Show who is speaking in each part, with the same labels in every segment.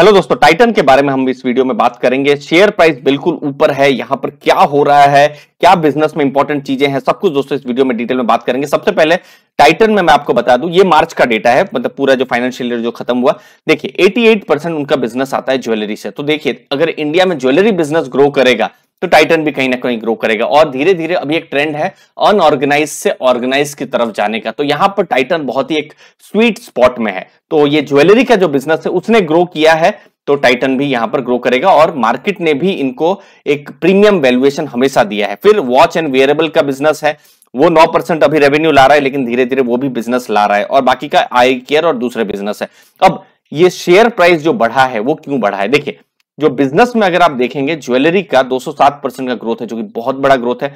Speaker 1: hello दोस्तों Titan के बारे में हम इस वीडियो में बात करेंगे शेयर प्राइस बिल्कुल ऊपर है यहाँ पर क्या हो रहा है क्या बिजनेस में इंपॉर्टेंट चीजें हैं सब कुछ दोस्तों इस वीडियो में डिटेल में बात करेंगे सबसे पहले टाइटन में मैं आपको बता दूं ये मार्च का डेटा है मतलब पूरा जो फाइनेंशियल ईयर जो खत्म हुआ देखिए 88 परसेंट उनका बिजनेस आता है ज्वेलरी से तो देखिए अगर इंडिया में ज्वेलरी बिजनेस ग्रो करेगा तो टाइटन भी कहीं ना कहीं ग्रो करेगा और धीरे धीरे अभी एक ट्रेंड है अनऑर्गेनाइज से ऑर्गेनाइज की तरफ जाने का तो यहां पर टाइटन बहुत ही एक स्वीट स्पॉट में है तो ये ज्वेलरी का जो बिजनेस है उसने ग्रो किया है तो टाइटन भी यहां पर ग्रो करेगा और मार्केट ने भी इनको एक प्रीमियम वैल्यूएशन हमेशा दिया है फिर वॉच एंड वेयरेबल का बिजनेस है वो 9 परसेंट अभी रेवेन्यू ला रहा है लेकिन धीरे धीरे वो भी बिजनेस ला रहा है और बाकी का आई केयर और दूसरे बिजनेस है अब ये शेयर प्राइस जो बढ़ा है वो क्यों बढ़ा है देखिए जो बिजनेस में अगर आप देखेंगे ज्वेलरी का 207 परसेंट का ग्रोथ है जो कि बहुत बड़ा ग्रोथ है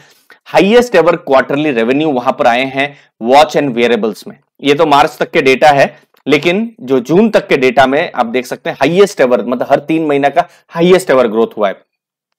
Speaker 1: हाईएस्ट एवर क्वार्टरली रेवेन्यू वहां पर आए हैं वॉच एंड वेरेबल्स में ये तो मार्च तक के डेटा है लेकिन जो जून तक के डेटा में आप देख सकते हैं हाईएस्ट एवर मतलब हर तीन महीना का हाईएस्ट एवर ग्रोथ हुआ है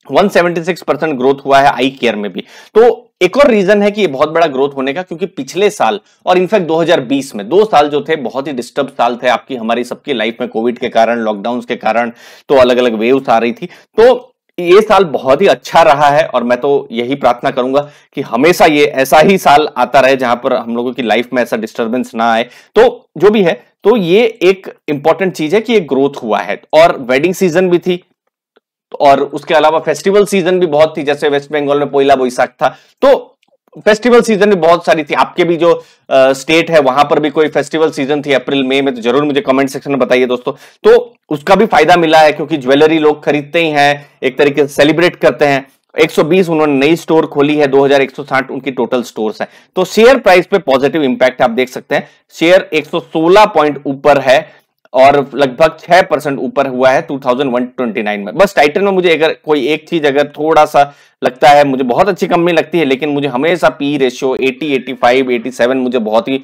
Speaker 1: 176 परसेंट ग्रोथ हुआ है आई केयर में भी तो एक और रीजन है कि ये बहुत बड़ा ग्रोथ होने का क्योंकि पिछले साल और इनफैक्ट 2020 में दो साल जो थे बहुत ही डिस्टर्ब साल थे आपकी हमारी सबकी लाइफ में कोविड के कारण लॉकडाउन के कारण तो अलग अलग वेव्स आ रही थी तो ये साल बहुत ही अच्छा रहा है और मैं तो यही प्रार्थना करूंगा कि हमेशा ये ऐसा ही साल आता रहे जहां पर हम लोगों की लाइफ में ऐसा डिस्टर्बेंस ना आए तो जो भी है तो ये एक इंपॉर्टेंट चीज है कि ये ग्रोथ हुआ है और वेडिंग सीजन भी थी और उसके अलावा फेस्टिवल सीजन भी बहुत थी जैसे वेस्ट बंगाल में पोइला बोईसाख था तो फेस्टिवल सीजन भी बहुत सारी थी आपके भी जो आ, स्टेट है वहां पर भी कोई फेस्टिवल सीजन थी अप्रैल मई में तो जरूर मुझे कमेंट सेक्शन में बताइए दोस्तों तो उसका भी फायदा मिला है क्योंकि ज्वेलरी लोग खरीदते ही हैं एक तरीके से सेलिब्रेट करते हैं 120 उन्होंने नई स्टोर खोली है 2160 उनकी टोटल स्टोर्स हैं तो शेयर प्राइस पे पॉजिटिव इंपैक्ट आप देख सकते हैं शेयर 116 पॉइंट ऊपर है और लगभग छह परसेंट ऊपर हुआ है 2129 में बस टाइटन में मुझे अगर कोई एक चीज अगर थोड़ा सा लगता है मुझे बहुत अच्छी कंपनी लगती है लेकिन मुझे हमेशा पी रेशियो 80 85 87 मुझे बहुत ही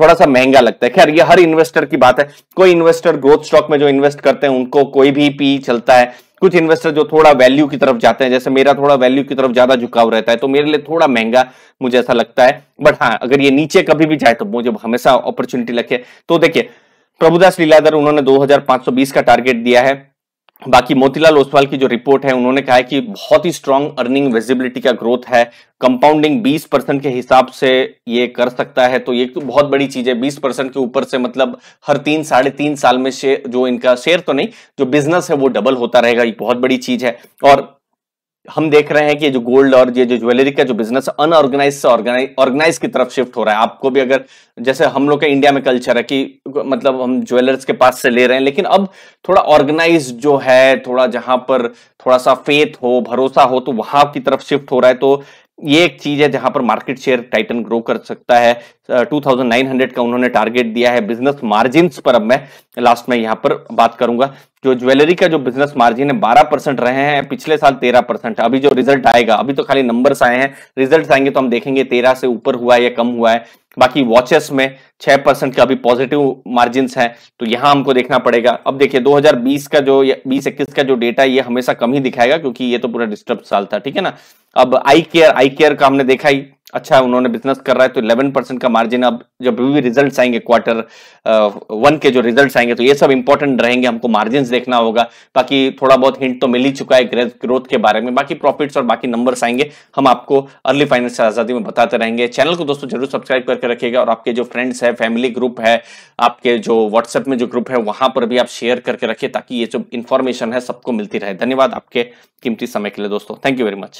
Speaker 1: थोड़ा सा महंगा लगता है खैर ये हर इन्वेस्टर की बात है कोई इन्वेस्टर ग्रोथ स्टॉक में जो इन्वेस्ट करते हैं उनको कोई भी पी चलता है कुछ इन्वेस्टर जो थोड़ा वैल्यू की तरफ जाते हैं जैसे मेरा थोड़ा वैल्यू की तरफ ज्यादा झुकाव रहता है तो मेरे लिए थोड़ा महंगा मुझे ऐसा लगता है बट हाँ अगर ये नीचे कभी भी जाए तो मुझे हमेशा अपॉर्चुनिटी लगे तो देखिए प्रभुदास लीलाधर उन्होंने 2520 का टारगेट दिया है बाकी मोतीलाल ओसवाल की जो रिपोर्ट है उन्होंने कहा है कि बहुत ही स्ट्रांग अर्निंग विजिबिलिटी का ग्रोथ है कंपाउंडिंग 20 परसेंट के हिसाब से ये कर सकता है तो ये तो बहुत बड़ी चीज है 20 परसेंट के ऊपर से मतलब हर तीन साढ़े तीन साल में जो इनका शेयर तो नहीं जो बिजनेस है वो डबल होता रहेगा ये बहुत बड़ी चीज है और हम देख रहे हैं कि जो गोल्ड और ये जो ज्वेलरी का जो बिजनेस अनऑर्गेनाइज से ऑर्गेनाइज की तरफ शिफ्ट हो रहा है आपको भी अगर जैसे हम लोग का इंडिया में कल्चर है कि मतलब हम ज्वेलर्स के पास से ले रहे हैं लेकिन अब थोड़ा ऑर्गेनाइज जो है थोड़ा जहां पर थोड़ा सा फेथ हो भरोसा हो तो वहां की तरफ शिफ्ट हो रहा है तो ये एक चीज है जहां पर मार्केट शेयर टाइटन ग्रो कर सकता है 2900 का उन्होंने टारगेट दिया है बिजनेस मार्जिन पर अब मैं लास्ट में यहां पर बात करूंगा जो ज्वेलरी का जो बिजनेस मार्जिन है 12 परसेंट रहे हैं पिछले साल 13 परसेंट अभी जो रिजल्ट आएगा अभी तो खाली नंबर्स आए हैं रिजल्ट आएंगे तो हम देखेंगे तेरह से ऊपर हुआ है या कम हुआ है बाकी वॉचेस में छह परसेंट का अभी पॉजिटिव मार्जिन है तो यहाँ हमको देखना पड़ेगा अब देखिए 2020 का जो बीस इक्कीस का जो डेटा ये हमेशा कम ही दिखाएगा क्योंकि ये तो पूरा डिस्टर्ब साल था ठीक है ना अब आई केयर आई केयर का हमने देखा ही अच्छा उन्होंने बिजनेस कर रहा है तो 11 परसेंट का मार्जिन अब जब भी रिजल्ट्स आएंगे क्वार्टर वन के जो रिजल्ट्स आएंगे तो ये सब इंपॉर्टेंट रहेंगे हमको मार्जिन देखना होगा बाकी थोड़ा बहुत हिंट तो मिल ही चुका है ग्रोथ के बारे में बाकी प्रॉफिट्स और बाकी नंबर्स आएंगे हम आपको अर्ली फाइनेंशियल आजादी में बताते रहेंगे चैनल को दोस्तों जरूर सब्सक्राइब करके रखिएगा और आपके जो फ्रेंड्स है फैमिली ग्रुप है आपके जो व्हाट्सएप में जो ग्रुप है वहां पर भी आप शेयर करके रखिए ताकि ये जो इन्फॉर्मेशन है सबको मिलती रहे धन्यवाद आपके कीमती समय के लिए दोस्तों थैंक यू वेरी मच